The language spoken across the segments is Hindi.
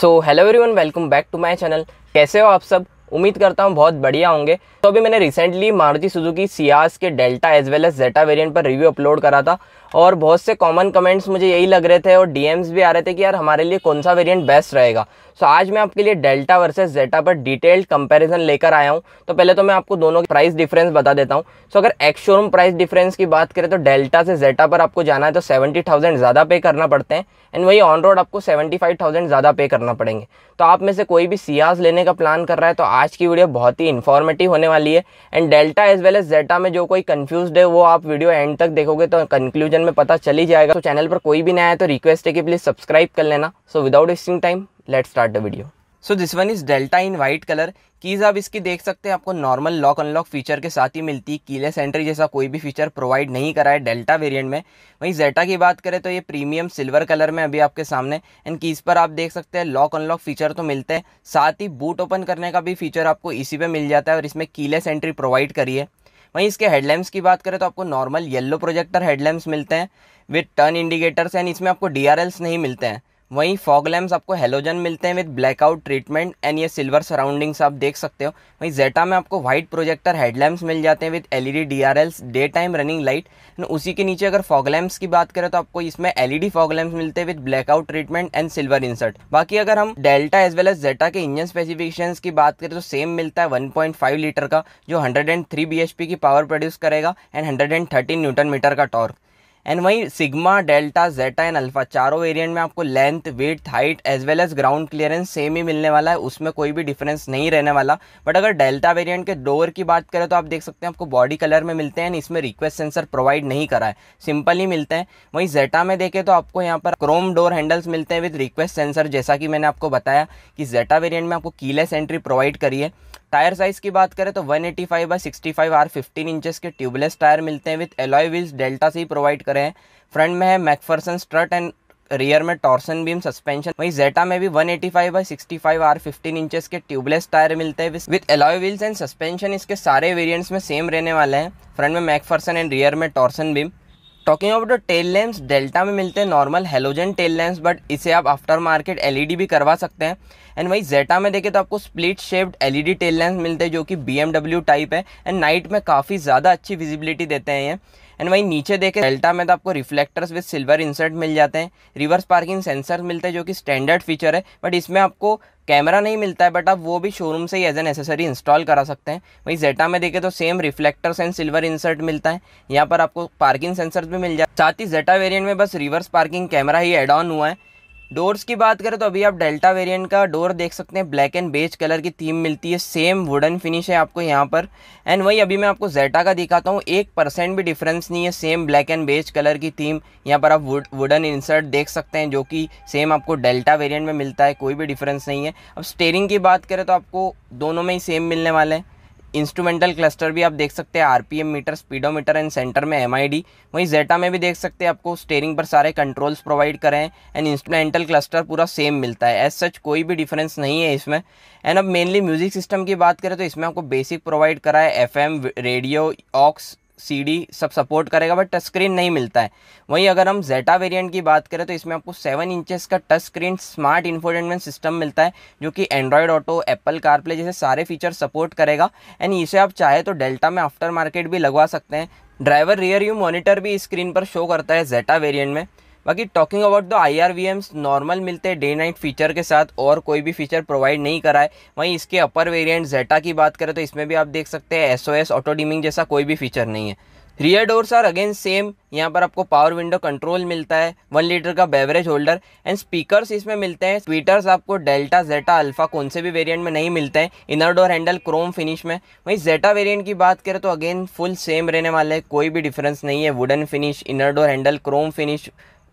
so hello everyone welcome back to my channel कैसे हो आप सब उम्मीद करता हूँ बहुत बढ़िया होंगे तो अभी मैंने रिसेंटली मारुति सुजुकी सियास के Delta as well as Zeta variant पर रिव्यू अपलोड करा था और बहुत से कॉमन कमेंट्स मुझे यही लग रहे थे और डीएम्स भी आ रहे थे कि यार हमारे लिए कौन सा वेरिएंट बेस्ट रहेगा सो so, आज मैं आपके लिए डेल्टा वर्सेस जेटा पर डिटेल्ड कंपैरिजन लेकर आया हूँ तो पहले तो मैं आपको दोनों के प्राइस डिफरेंस बता देता हूँ सो so, अगर एक्स शोरूम प्राइस डिफरेंस की बात करें तो डेल्टा से जेटा पर आपको जाना है तो सेवेंटी थाउजेंड ज़्यादा पे करना पड़ते हैं एंड वही ऑन रोड आपको सेवेंटी फाइव थाउजेंड ज़्यादा पे करना पड़ेंगे तो आप में से कोई भी सियाज लेने का प्लान कर रहा है तो आज आज की वीडियो बहुत ही इन्फॉर्मेटिव होने वाली है and Delta as well as Zeta में जो कोई कन्फ्यूज है वो आप वीडियो एंड तक देखोगे तो कंक्लूजन में पता चल ही जाएगा तो चैनल पर कोई भी नया है तो रिक्वेस्ट है कि प्लीज़ सब्सक्राइब कर लेना so without wasting time let start the video so this one is Delta in white colour कीज़ आप इसकी देख सकते हैं आपको नॉर्मल लॉक अनलॉक फीचर के साथ ही मिलती कीलेस एंट्री जैसा कोई भी फीचर प्रोवाइड नहीं करा है डेल्टा वेरिएंट में वहीं जेटा की बात करें तो ये प्रीमियम सिल्वर कलर में अभी आपके सामने एंड कीज़ पर आप देख सकते हैं लॉक अनलॉक फीचर तो मिलते हैं साथ ही बूट ओपन करने का भी फीचर आपको इसी पर मिल जाता है और इसमें कीलेस एंट्री प्रोवाइड करी है वहीं इसके हेडलैम्प्स की बात करें तो आपको नॉर्मल येलो प्रोजेक्टर हेडलैम्प्स मिलते हैं विथ टर्न इंडिकेटर्स एंड इसमें आपको डी नहीं मिलते हैं वहीं फॉग लैम्प्स आपको हेलोजन मिलते हैं विद ब्लैकआउट ट्रीटमेंट एंड ये सिल्वर सराउंडिंग्स आप देख सकते हो वहीं जेटा में आपको व्हाइट प्रोजेक्टर हेडलैम्प्स मिल जाते हैं with LED DRLs day time running light उसी के नीचे अगर फॉग लैम्प्स की बात करें तो आपको इसमें एलईडी फॉग लैम्प्स मिलते हैं with blackout treatment and silver insert बाकी अगर हम Delta as well as Zeta के इंजन स्पेसिफिकेशन की बात करें तो सेम मिलता है वन लीटर का जो हंड्रेड bhp की पावर प्रोड्यूस करेगा एंड 113 न्यूटन मीटर का टॉर्क एंड वहीं Sigma Delta Zeta and Alpha चारों वेरिएंट में आपको length weight height as well as ground clearance same ही मिलने वाला है उसमें कोई भी डिफरेंस नहीं रहने वाला बट अगर डेल्टा वेरिएंट के डोर की बात करें तो आप देख सकते हैं आपको बॉडी कलर में मिलते हैं इसमें रिक्वेस्ट सेंसर प्रोवाइड नहीं करा है सिंपल ही मिलते हैं वहीं जेटा में देखें तो आपको यहाँ पर क्रोम डोर हैंडल्स मिलते हैं विद रिक्वेस्ट सेंसर जैसा कि मैंने आपको बताया कि जेटा वेरियंट में आपको कीलेस एंट्री प्रोवाइड करी है टायर साइज़ की बात करें तो 185 eighty five by sixty five R fifteen inches के ट्यूबलेस टायर मिलते हैं विथ एलॉय व्हील्स डेल्टा से ही प्रोवाइड करें फ्रंट में है मैकफर्सन स्ट्रट एंड रियर में टॉर्सन बीम सस्पेंशन वहीं जेटा में भी 185 eighty five by sixty five R fifteen inches के ट्यूबलेस टायर मिलते हैं with alloy wheels and suspension इसके सारे वेरियंट्स में सेम रहने वाले हैं फ्रंट में मैकफर्सन एंड रियर में torsion beam talking about the tail lamps Delta में मिलते हैं normal halogen tail lamps but इसे आप आफ्टर मार्केट एल भी करवा सकते हैं एंड वहीं जेटा में देखें तो आपको split shaped L E tail lamps मिलते हैं जो कि बी टाइप है एंड नाइट में काफ़ी ज़्यादा अच्छी विजिबिलिटी देते हैं ये एंड वहीं नीचे देखें डेल्टा में तो आपको रिफ्लेक्टर्स विद सिल्वर इंसर्ट मिल जाते हैं रिवर्स पार्किंग सेंसर मिलते हैं जो कि स्टैंडर्ड फीचर है बट इसमें आपको कैमरा नहीं मिलता है बट आप वो भी शोरूम से ही एज एन एसेसरी इंस्टॉल करा सकते हैं वहीं जेटा में देखें तो same reflectors and silver insert मिलता है यहाँ पर आपको पार्किंग सेंसर्स भी मिल जाए साथ ही जेटा वेरिएंट में बस रिवर्स पार्किंग कैमरा ही एड ऑन हुआ है डोर्स की बात करें तो अभी आप डेल्टा वेरिएंट का डोर देख सकते हैं ब्लैक एंड बेज कलर की थीम मिलती है सेम वुडन फिनिश है आपको यहाँ पर एंड वही अभी मैं आपको जेटा का दिखाता हूँ एक परसेंट भी डिफरेंस नहीं है same black and beige colour की थीम यहाँ पर आप वुड वुडन इंसर्ट देख सकते हैं जो कि सेम आपको डेल्टा वेरियंट में मिलता है कोई भी डिफरेंस नहीं है अब स्टेयरिंग की बात करें तो आपको दोनों में ही सेम मिलने वाले हैं इंस्ट्रूमेंटल क्लस्टर भी आप देख सकते हैं RPM metre speedometer and centre में एमआईडी वहीं जेटा में भी देख सकते हैं आपको स्टेयरिंग पर सारे कंट्रोल्स प्रोवाइड करें हैं एंड इंस्ट्रूमेंटल क्लस्टर पूरा सेम मिलता है एज सच कोई भी डिफरेंस नहीं है इसमें एंड अब मेनली म्यूजिक सिस्टम की बात करें तो इसमें आपको बेसिक प्रोवाइड करा है एफ रेडियो ऑक्स सी सब सपोर्ट करेगा बट टच स्क्रीन नहीं मिलता है वहीं अगर हम जेटा वेरिएंट की बात करें तो इसमें आपको सेवन इंचेस का touch screen smart infotainment system मिलता है जो कि एंड्रॉयड ऑटो एप्पल कारप्ले जैसे सारे फीचर सपोर्ट करेगा एंड इसे आप चाहे तो डेल्टा में आफ्टर मार्केट भी लगवा सकते हैं ड्राइवर रियर यू मॉनिटर भी स्क्रीन पर शो करता है जेटा वेरियंट में बाकी talking about the I R V Ms normal मिलते हैं डे नाइट फीचर के साथ और कोई भी फीचर प्रोवाइड नहीं करा है वहीं इसके अपर वेरिएंट जेटा की बात करें तो इसमें भी आप देख सकते हैं S O S auto dimming जैसा कोई भी फीचर नहीं है rear doors are again same यहाँ पर आपको पावर विंडो कंट्रोल मिलता है वन लीटर का बेवरेज होल्डर एंड स्पीकर्स इसमें मिलते हैं स्पीटर्स आपको डेल्टा जेटा अल्फा कौन से भी वेरिएंट में नहीं मिलते हैं inner door handle chrome finish में वहीं जेटा वेरिएंट की बात करें तो अगेन फुल सेम रहने वाले कोई भी डिफरेंस नहीं है wooden finish inner door handle chrome finish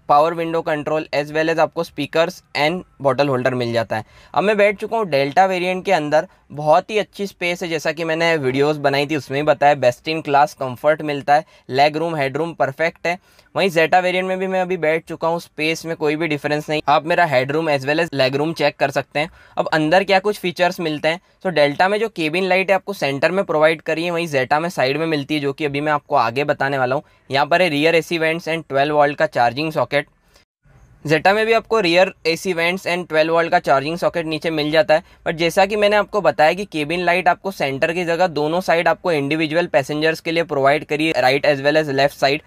power window control as well as आपको स्पीकर्स एंड बॉटल होल्डर मिल जाता है अब मैं बैठ चुका हूँ डेल्टा वेरिएंट के अंदर बहुत ही अच्छी स्पेस है जैसा कि मैंने वीडियोस बनाई थी उसमें बताया बेस्ट इन क्लास कंफर्ट मिलता है leg room head room perfect है वहीं जेटा वेरिएंट में भी मैं अभी बैठ चुका हूँ स्पेस में कोई भी डिफरेंस नहीं आप मेरा head room as well as leg room check कर सकते हैं अब अंदर क्या कुछ फीचर्स मिलते हैं तो डेल्टा में जो केबिन लाइट है आपको सेंटर में प्रोवाइड करी है वहीं जेटा में साइड में मिलती है जो कि अभी मैं आपको आगे बताने वाला हूँ यहाँ पर है rear AC vents and twelve volt का चार्जिंग सॉकेट जेटा में भी आपको rear AC vents and 12 volt का चार्जिंग सॉकेट नीचे मिल जाता है बट जैसा कि मैंने आपको बताया कि केबिन लाइट आपको सेंटर की जगह दोनों साइड आपको इंडिविजुअल पैसेंजर्स के लिए प्रोवाइड करिए right as well as left side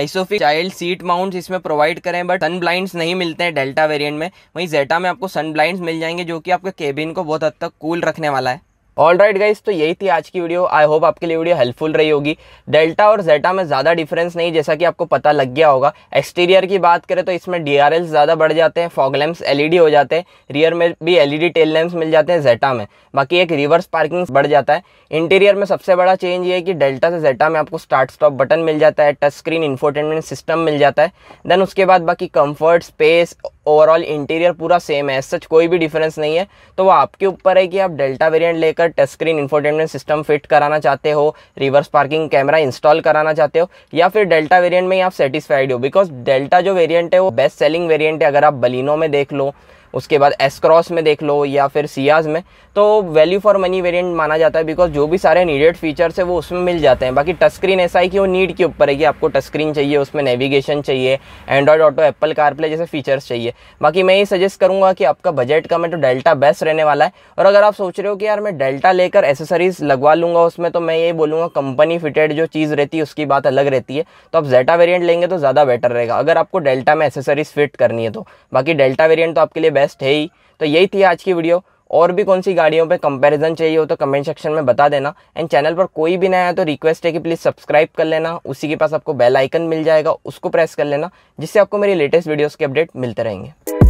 isofix child seat mounts इसमें प्रोवाइड करें बट सन ब्लाइंड्स नहीं मिलते हैं डेल्टा वेरिएंट में वहीं जेटा में आपको सन ब्लाइंड्स मिल जाएंगे जो कि आपके केबिन को बहुत हद तक कूल रखने वाला है ऑल राइट गाइज तो यही थी आज की वीडियो आई होप आपके लिए वीडियो हेल्पफुल रही होगी डेल्टा और जेटा में ज़्यादा डिफरेंस नहीं जैसा कि आपको पता लग गया होगा एक्सटीरियर की बात करें तो इसमें डी ज़्यादा बढ़ जाते हैं फॉग लैम्प्स एलईडी हो जाते हैं रियर में भी एलईडी टेल लैम्प्स मिल जाते हैं जेटा में बाकी एक रिवर्स पार्किंग बढ़ जाता है इंटीरियर में सबसे बड़ा चेंज ये है कि डेल्टा से जेटा में आपको स्टार्ट स्टॉप बटन मिल जाता है टच स्क्रीन इन्फोटेनमेंट सिस्टम मिल जाता है देन उसके बाद बाकी कम्फर्ट स्पेस ओवरऑल इंटीरियर पूरा सेम है सच कोई भी डिफरेंस नहीं है तो वो आपके ऊपर है कि आप डेल्टा वेरियंट लेकर बेहतर touch screen infotainment system fit कराना चाहते हो रिवर्स पार्किंग कैमरा इंस्टॉल कराना चाहते हो या फिर डेल्टा वेरिएंट में आप सेटिस्फाइड हो बिकॉज डेल्टा जो वेरिएंट है वो बेस्ट सेलिंग वेरिएंट है अगर आप बलिनों में देख लो उसके बाद एसक्रॉस में देख लो या फिर सियाज में तो वैल्यू फॉर मनी वेरिएंट माना जाता है बिकॉज जो भी सारे नीडेड फीचर्स है वो उसमें मिल जाते हैं बाकी टच स्क्रीन ऐसा है कि वो नीड के ऊपर है कि आपको टच स्क्रीन चाहिए उसमें नेविगेशन चाहिए एंड्रॉयड ऑटो एप्पल कारप्ले जैसे फीचर्स चाहिए बाकी मैं ये सजेस्ट करूँगा कि आपका बजट कम है तो डेल्टा बेस्ट रहने वाला है और अगर आप सोच रहे हो कि यार मैं डेल्टा लेकर एसेसरीज लगवा लूँगा उसमें तो मैं ये बोलूँगा कंपनी फिटेड जो चीज़ रहती है उसकी बात अलग रहती है तो आप जेटा वेरियंट लेंगे तो ज़्यादा बेटर रहेगा अगर आपको डेल्टा में एसेसरीज फिट करनी है तो बाकी डेल्टा वेरियंट तो आपके लिए बेस्ट बेस्ट है ही तो यही थी आज की वीडियो और भी कौन सी गाड़ियों पे कंपैरिजन चाहिए हो तो कमेंट सेक्शन में बता देना एंड चैनल पर कोई भी नया है तो रिक्वेस्ट है कि प्लीज़ सब्सक्राइब कर लेना उसी के पास आपको बेल आइकन मिल जाएगा उसको प्रेस कर लेना जिससे आपको मेरी लेटेस्ट वीडियोस के अपडेट मिलते रहेंगे